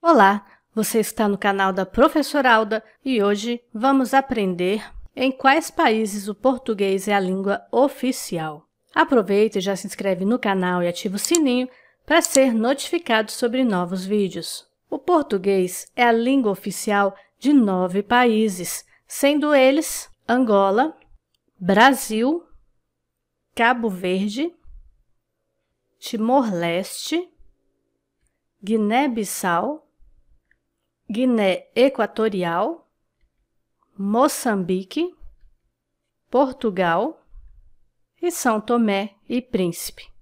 Olá, você está no canal da Professora Alda e hoje vamos aprender em quais países o português é a língua oficial. Aproveita e já se inscreve no canal e ativa o sininho para ser notificado sobre novos vídeos. O português é a língua oficial de nove países, sendo eles Angola, Brasil, Cabo Verde, Timor-Leste, Guiné-Bissau, Guiné Equatorial, Moçambique, Portugal e São Tomé e Príncipe.